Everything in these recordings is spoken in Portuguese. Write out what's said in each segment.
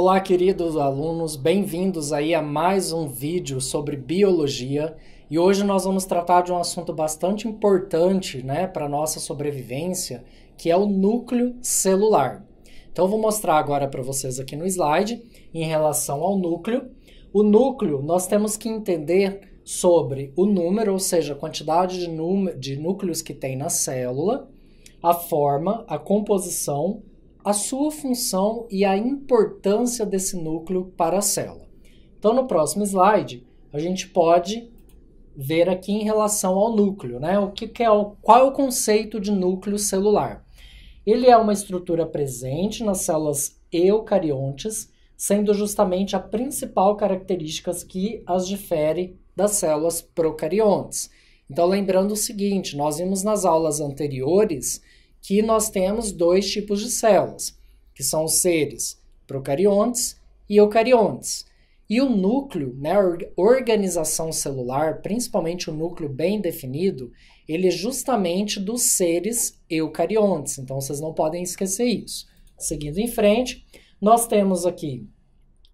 Olá, queridos alunos, bem-vindos aí a mais um vídeo sobre biologia. E hoje nós vamos tratar de um assunto bastante importante, né, para nossa sobrevivência, que é o núcleo celular. Então eu vou mostrar agora para vocês aqui no slide em relação ao núcleo. O núcleo nós temos que entender sobre o número, ou seja, a quantidade de, de núcleos que tem na célula, a forma, a composição, a sua função e a importância desse núcleo para a célula. Então, no próximo slide, a gente pode ver aqui em relação ao núcleo, né? O que, que é o, qual é o conceito de núcleo celular? Ele é uma estrutura presente nas células eucariontes, sendo justamente a principal característica que as difere das células procariontes. Então, lembrando o seguinte, nós vimos nas aulas anteriores que nós temos dois tipos de células, que são os seres procariontes e eucariontes. E o núcleo, né, a organização celular, principalmente o núcleo bem definido, ele é justamente dos seres eucariontes. Então vocês não podem esquecer isso. Seguindo em frente, nós temos aqui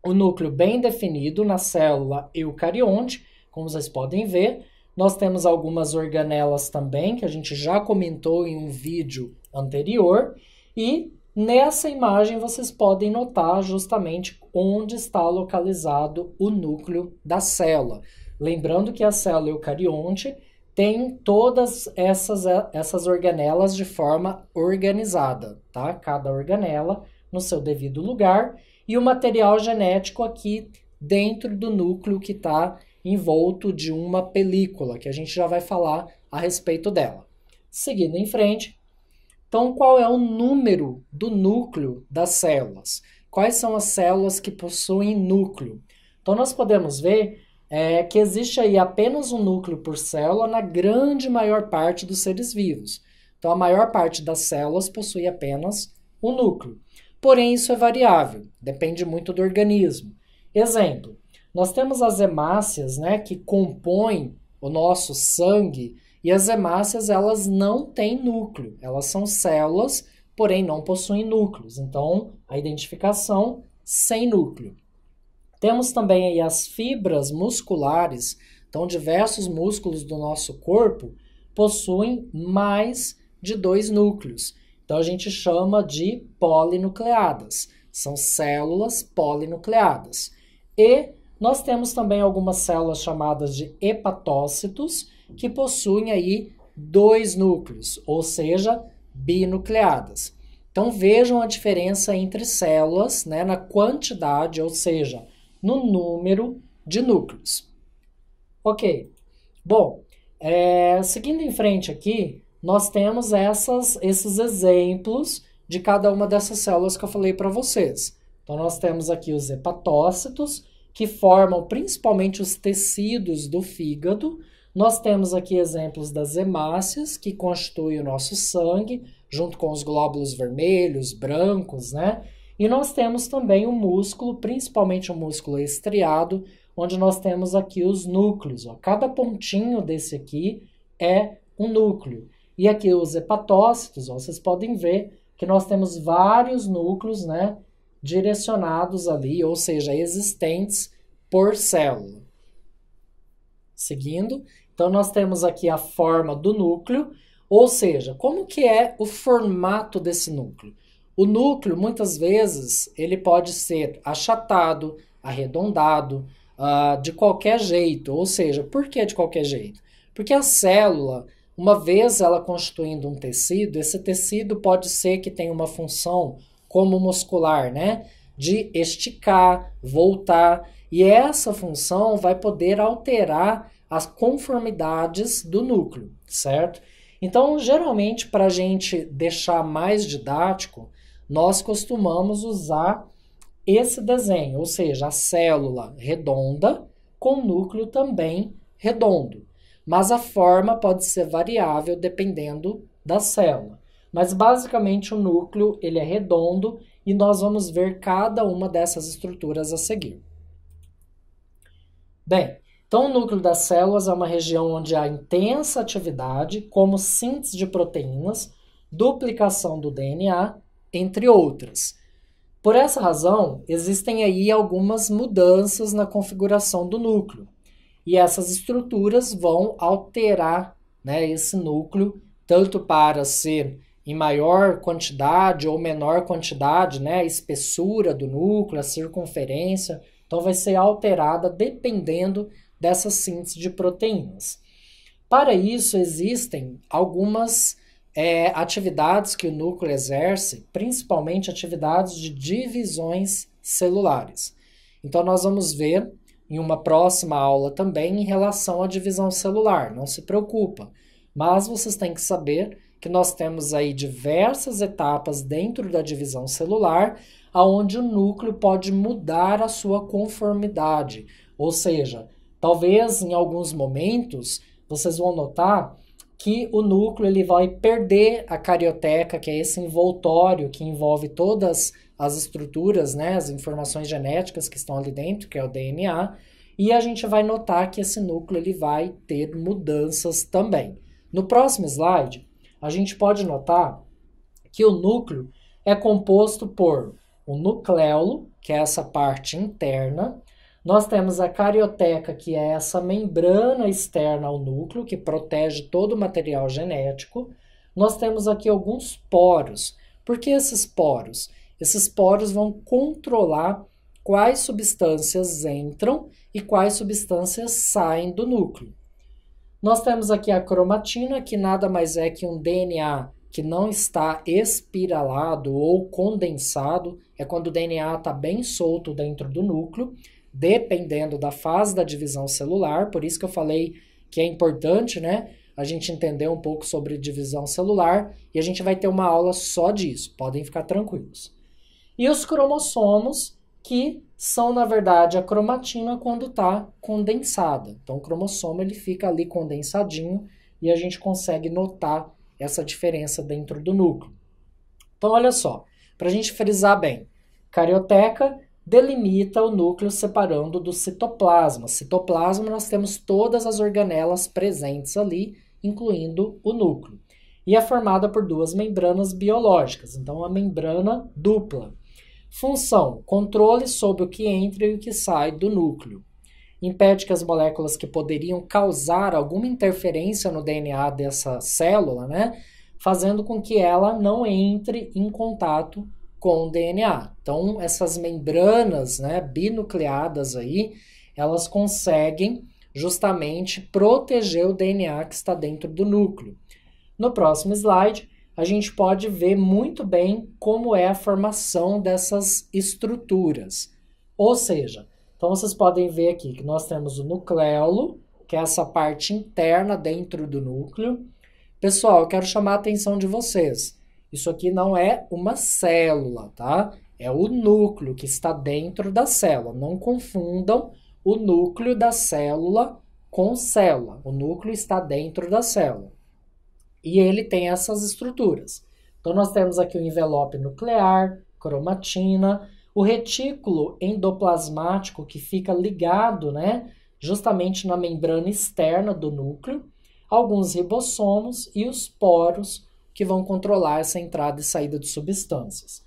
o núcleo bem definido na célula eucarionte, como vocês podem ver. Nós temos algumas organelas também, que a gente já comentou em um vídeo anterior e nessa imagem vocês podem notar justamente onde está localizado o núcleo da célula. Lembrando que a célula eucarionte tem todas essas, eh, essas organelas de forma organizada, tá? Cada organela no seu devido lugar e o material genético aqui dentro do núcleo que está envolto de uma película, que a gente já vai falar a respeito dela. Seguindo em frente, então, qual é o número do núcleo das células? Quais são as células que possuem núcleo? Então, nós podemos ver é, que existe aí apenas um núcleo por célula na grande maior parte dos seres vivos. Então, a maior parte das células possui apenas um núcleo. Porém, isso é variável, depende muito do organismo. Exemplo, nós temos as hemácias, né, que compõem o nosso sangue e as hemácias, elas não têm núcleo, elas são células, porém não possuem núcleos. Então, a identificação sem núcleo. Temos também aí as fibras musculares, então diversos músculos do nosso corpo possuem mais de dois núcleos. Então a gente chama de polinucleadas. São células polinucleadas. E nós temos também algumas células chamadas de hepatócitos, que possuem aí dois núcleos, ou seja, binucleadas. Então vejam a diferença entre células né, na quantidade, ou seja, no número de núcleos. Ok, bom, é, seguindo em frente aqui, nós temos essas, esses exemplos de cada uma dessas células que eu falei para vocês. Então nós temos aqui os hepatócitos, que formam principalmente os tecidos do fígado, nós temos aqui exemplos das hemácias, que constituem o nosso sangue, junto com os glóbulos vermelhos, brancos, né? E nós temos também o músculo, principalmente o músculo estriado, onde nós temos aqui os núcleos. Ó. Cada pontinho desse aqui é um núcleo. E aqui os hepatócitos, ó, vocês podem ver que nós temos vários núcleos né, direcionados ali, ou seja, existentes por célula. Seguindo, então nós temos aqui a forma do núcleo, ou seja, como que é o formato desse núcleo? O núcleo, muitas vezes, ele pode ser achatado, arredondado, uh, de qualquer jeito. Ou seja, por que de qualquer jeito? Porque a célula, uma vez ela constituindo um tecido, esse tecido pode ser que tenha uma função como muscular, né? De esticar, voltar. E essa função vai poder alterar as conformidades do núcleo, certo? Então, geralmente, para a gente deixar mais didático, nós costumamos usar esse desenho, ou seja, a célula redonda com núcleo também redondo. Mas a forma pode ser variável dependendo da célula. Mas basicamente o núcleo ele é redondo e nós vamos ver cada uma dessas estruturas a seguir. Bem, então, o núcleo das células é uma região onde há intensa atividade, como síntese de proteínas, duplicação do DNA, entre outras. Por essa razão, existem aí algumas mudanças na configuração do núcleo. E essas estruturas vão alterar né, esse núcleo, tanto para ser em maior quantidade ou menor quantidade, né, a espessura do núcleo, a circunferência. Então, vai ser alterada dependendo dessa síntese de proteínas. Para isso, existem algumas é, atividades que o núcleo exerce, principalmente atividades de divisões celulares. Então, nós vamos ver em uma próxima aula também em relação à divisão celular, não se preocupa. Mas vocês têm que saber que nós temos aí diversas etapas dentro da divisão celular, aonde o núcleo pode mudar a sua conformidade, ou seja, Talvez em alguns momentos vocês vão notar que o núcleo ele vai perder a carioteca, que é esse envoltório que envolve todas as estruturas, né, as informações genéticas que estão ali dentro, que é o DNA, e a gente vai notar que esse núcleo ele vai ter mudanças também. No próximo slide, a gente pode notar que o núcleo é composto por o nucleolo, que é essa parte interna, nós temos a carioteca, que é essa membrana externa ao núcleo, que protege todo o material genético. Nós temos aqui alguns poros. Por que esses poros? Esses poros vão controlar quais substâncias entram e quais substâncias saem do núcleo. Nós temos aqui a cromatina, que nada mais é que um DNA que não está espiralado ou condensado, é quando o DNA está bem solto dentro do núcleo, dependendo da fase da divisão celular, por isso que eu falei que é importante, né? A gente entender um pouco sobre divisão celular e a gente vai ter uma aula só disso, podem ficar tranquilos. E os cromossomos, que são na verdade a cromatina quando está condensada. Então o cromossomo ele fica ali condensadinho e a gente consegue notar essa diferença dentro do núcleo. Então olha só, para a gente frisar bem, carioteca delimita o núcleo separando do citoplasma. Citoplasma nós temos todas as organelas presentes ali, incluindo o núcleo. E é formada por duas membranas biológicas, então a membrana dupla. Função: controle sobre o que entra e o que sai do núcleo. Impede que as moléculas que poderiam causar alguma interferência no DNA dessa célula, né, fazendo com que ela não entre em contato com o DNA. Então, essas membranas né, binucleadas aí, elas conseguem justamente proteger o DNA que está dentro do núcleo. No próximo slide, a gente pode ver muito bem como é a formação dessas estruturas. Ou seja, então vocês podem ver aqui que nós temos o nucleolo, que é essa parte interna dentro do núcleo. Pessoal, eu quero chamar a atenção de vocês. Isso aqui não é uma célula, tá? É o núcleo que está dentro da célula. Não confundam o núcleo da célula com célula. O núcleo está dentro da célula. E ele tem essas estruturas. Então, nós temos aqui o envelope nuclear, cromatina, o retículo endoplasmático que fica ligado, né, justamente na membrana externa do núcleo, alguns ribossomos e os poros que vão controlar essa entrada e saída de substâncias.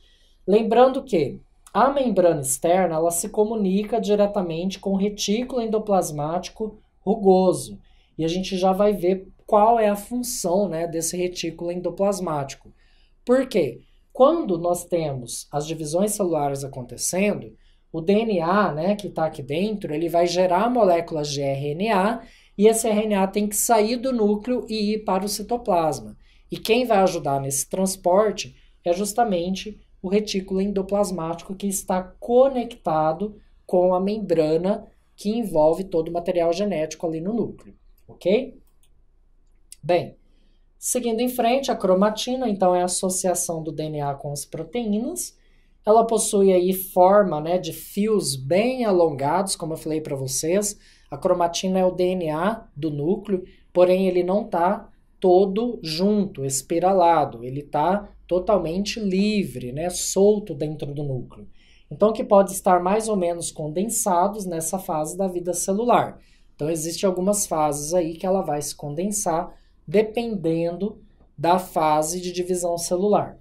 Lembrando que a membrana externa ela se comunica diretamente com o retículo endoplasmático rugoso e a gente já vai ver qual é a função né, desse retículo endoplasmático. Por quê? Quando nós temos as divisões celulares acontecendo, o DNA né, que está aqui dentro ele vai gerar moléculas de RNA e esse RNA tem que sair do núcleo e ir para o citoplasma. E quem vai ajudar nesse transporte é justamente o retículo endoplasmático que está conectado com a membrana que envolve todo o material genético ali no núcleo, ok? Bem, seguindo em frente, a cromatina, então, é a associação do DNA com as proteínas. Ela possui aí forma né, de fios bem alongados, como eu falei para vocês. A cromatina é o DNA do núcleo, porém ele não está todo junto, espiralado, ele está totalmente livre, né, solto dentro do núcleo. Então, que pode estar mais ou menos condensados nessa fase da vida celular. Então, existem algumas fases aí que ela vai se condensar dependendo da fase de divisão celular.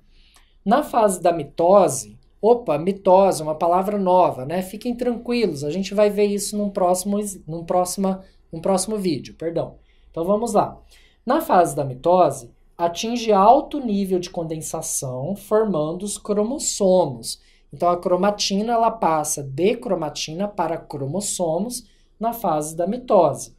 Na fase da mitose, opa, mitose, é uma palavra nova, né? Fiquem tranquilos, a gente vai ver isso num próximo, num próxima, num próximo vídeo, perdão. Então, vamos lá. Na fase da mitose, atinge alto nível de condensação, formando os cromossomos. Então, a cromatina ela passa de cromatina para cromossomos na fase da mitose.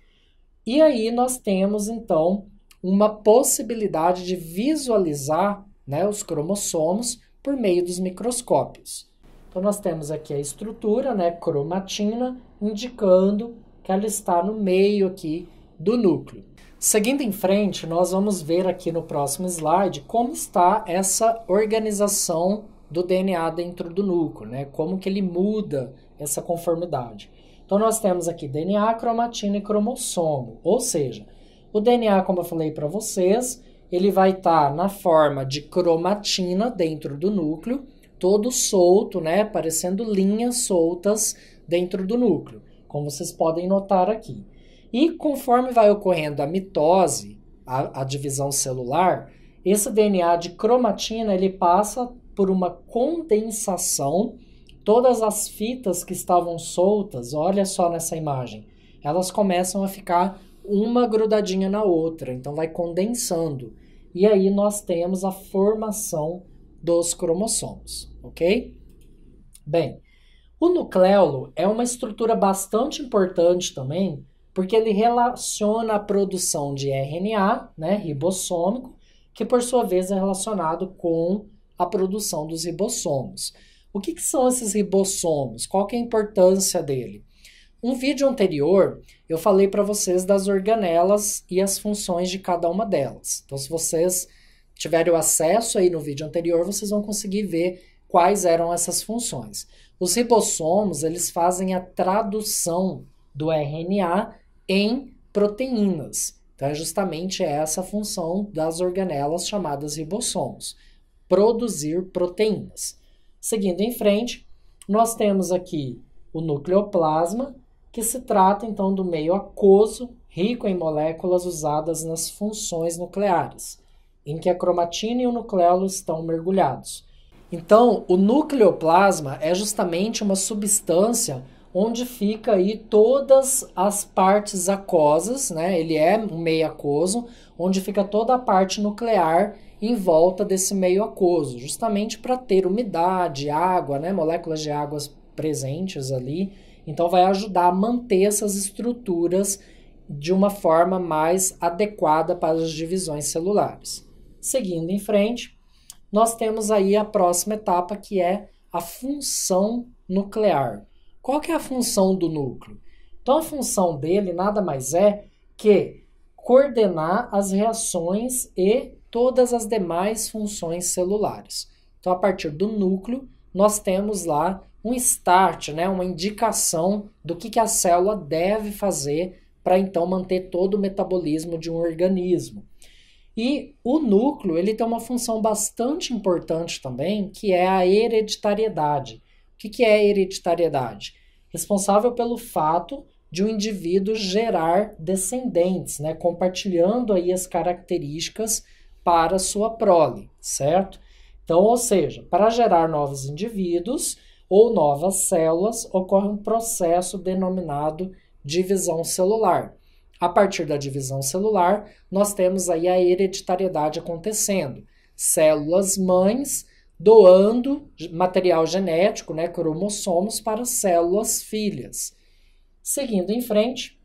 E aí nós temos, então, uma possibilidade de visualizar né, os cromossomos por meio dos microscópios. Então, nós temos aqui a estrutura, né, cromatina, indicando que ela está no meio aqui do núcleo. Seguindo em frente, nós vamos ver aqui no próximo slide como está essa organização do DNA dentro do núcleo, né? Como que ele muda essa conformidade. Então nós temos aqui DNA, cromatina e cromossomo, ou seja, o DNA, como eu falei para vocês, ele vai estar tá na forma de cromatina dentro do núcleo, todo solto, né, parecendo linhas soltas dentro do núcleo, como vocês podem notar aqui. E conforme vai ocorrendo a mitose, a, a divisão celular, esse DNA de cromatina ele passa por uma condensação. Todas as fitas que estavam soltas, olha só nessa imagem, elas começam a ficar uma grudadinha na outra, então vai condensando. E aí nós temos a formação dos cromossomos, ok? Bem, o nucleolo é uma estrutura bastante importante também porque ele relaciona a produção de RNA, né, ribossômico, que por sua vez é relacionado com a produção dos ribossomos. O que, que são esses ribossomos? Qual é a importância dele? Um vídeo anterior eu falei para vocês das organelas e as funções de cada uma delas. Então, se vocês tiverem o acesso aí no vídeo anterior, vocês vão conseguir ver quais eram essas funções. Os ribossomos eles fazem a tradução do RNA em proteínas. Então, é justamente essa função das organelas chamadas ribossomos, produzir proteínas. Seguindo em frente, nós temos aqui o nucleoplasma, que se trata então do meio aquoso rico em moléculas usadas nas funções nucleares, em que a cromatina e o nucleolo estão mergulhados. Então, o nucleoplasma é justamente uma substância onde fica aí todas as partes aquosas, né? Ele é um meio aquoso, onde fica toda a parte nuclear em volta desse meio aquoso, justamente para ter umidade, água, né? Moléculas de águas presentes ali. Então vai ajudar a manter essas estruturas de uma forma mais adequada para as divisões celulares. Seguindo em frente, nós temos aí a próxima etapa que é a função nuclear. Qual que é a função do núcleo? Então a função dele nada mais é que coordenar as reações e todas as demais funções celulares. Então a partir do núcleo nós temos lá um start, né, uma indicação do que, que a célula deve fazer para então manter todo o metabolismo de um organismo. E o núcleo ele tem uma função bastante importante também, que é a hereditariedade. O que, que é hereditariedade? Responsável pelo fato de um indivíduo gerar descendentes, né? compartilhando aí as características para sua prole, certo? Então, ou seja, para gerar novos indivíduos ou novas células, ocorre um processo denominado divisão celular. A partir da divisão celular, nós temos aí a hereditariedade acontecendo. Células mães doando material genético, né, cromossomos, para células filhas. Seguindo em frente,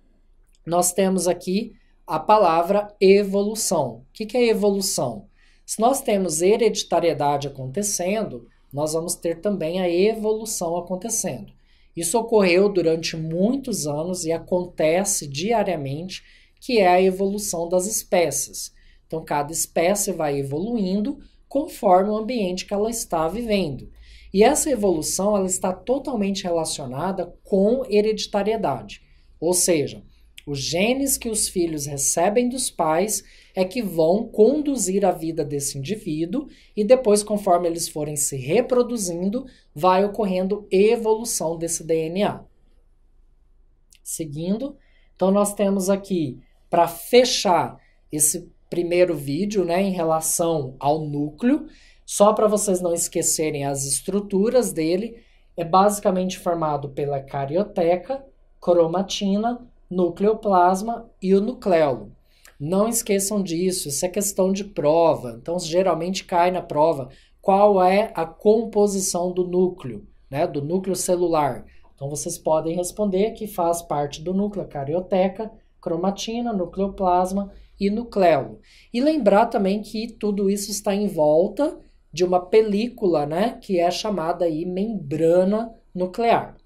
nós temos aqui a palavra evolução. O que, que é evolução? Se nós temos hereditariedade acontecendo, nós vamos ter também a evolução acontecendo. Isso ocorreu durante muitos anos e acontece diariamente, que é a evolução das espécies. Então, cada espécie vai evoluindo conforme o ambiente que ela está vivendo. E essa evolução ela está totalmente relacionada com hereditariedade, ou seja, os genes que os filhos recebem dos pais é que vão conduzir a vida desse indivíduo e depois, conforme eles forem se reproduzindo, vai ocorrendo evolução desse DNA. Seguindo, então nós temos aqui, para fechar esse primeiro vídeo, né, em relação ao núcleo, só para vocês não esquecerem as estruturas dele, é basicamente formado pela carioteca, cromatina, nucleoplasma e o nucleolo. Não esqueçam disso, isso é questão de prova. Então, geralmente cai na prova qual é a composição do núcleo, né, do núcleo celular. Então, vocês podem responder que faz parte do núcleo carioteca, cromatina, nucleoplasma e núcleo. E lembrar também que tudo isso está em volta de uma película, né, que é chamada aí membrana nuclear.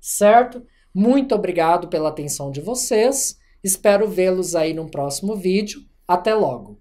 Certo? Muito obrigado pela atenção de vocês. Espero vê-los aí num próximo vídeo. Até logo.